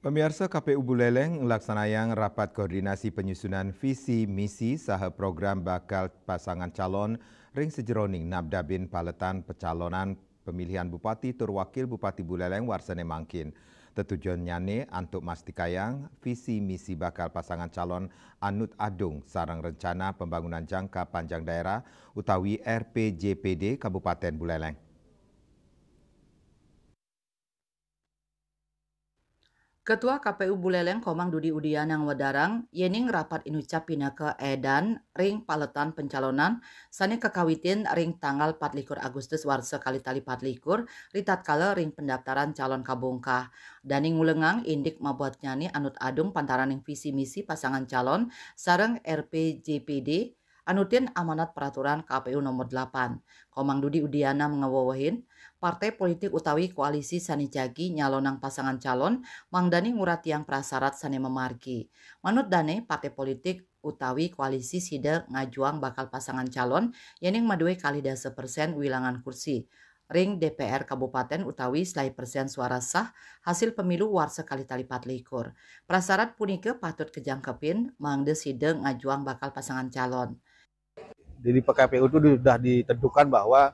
Pemirsa KPU Buleleng melaksanakan rapat koordinasi penyusunan visi misi sah program bakal pasangan calon ring sejeroning Nabdabin Paletan pecalonan pemilihan Bupati Turwakil Bupati Buleleng Warsane Mangkin. Tetujuan nyane antuk mastikayang visi misi bakal pasangan calon Anut Adung sarang rencana pembangunan jangka panjang daerah utawi RPJPD Kabupaten Buleleng. Ketua KPU Buleleng Komang Dudi yang wedarang, Yening rapat inucap pina ke Edan, ring paletan pencalonan, sani kekawitin ring tanggal 14 Agustus warsa kali tali 14, ritat kala ring pendaftaran calon kabungkah, Dani ngulengang indik mabuat nyani anut adung pantaran visi misi pasangan calon, sarang RPJPD, Anudin amanat peraturan KPU nomor 8. Komang Dudi Udiana mengewowohin, partai politik utawi koalisi sani jagi nyalonang pasangan calon mangdani yang prasarat sani memargi. Manut dane partai politik utawi koalisi sida ngajuang bakal pasangan calon yening madue kali dasa persen wilangan kursi. Ring DPR Kabupaten Utawi selai persen suara sah hasil pemilu warsa kali tali likur. Prasarat punike patut kejangkepin mangde sideng ngajuang bakal pasangan calon di PKPU itu sudah ditentukan bahwa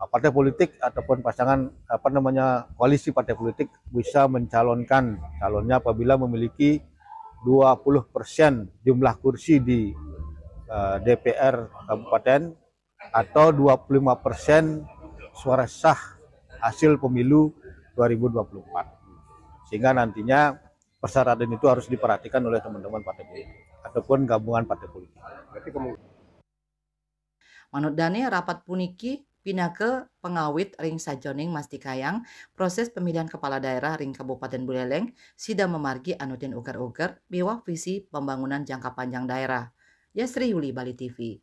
uh, partai politik ataupun pasangan apa namanya koalisi partai politik bisa mencalonkan calonnya apabila memiliki 20% jumlah kursi di uh, DPR kabupaten atau 25% suara sah hasil pemilu 2024. Sehingga nantinya persyaratan itu harus diperhatikan oleh teman-teman partai politik ataupun gabungan partai politik. Manut Dani rapat puniki pindah ke pengawit ring sajoning mastikayang proses pemilihan kepala daerah ring Kabupaten Buleleng sida memargi anutin uger-uger biwak visi pembangunan jangka panjang daerah. Yasri Yuli Bali TV.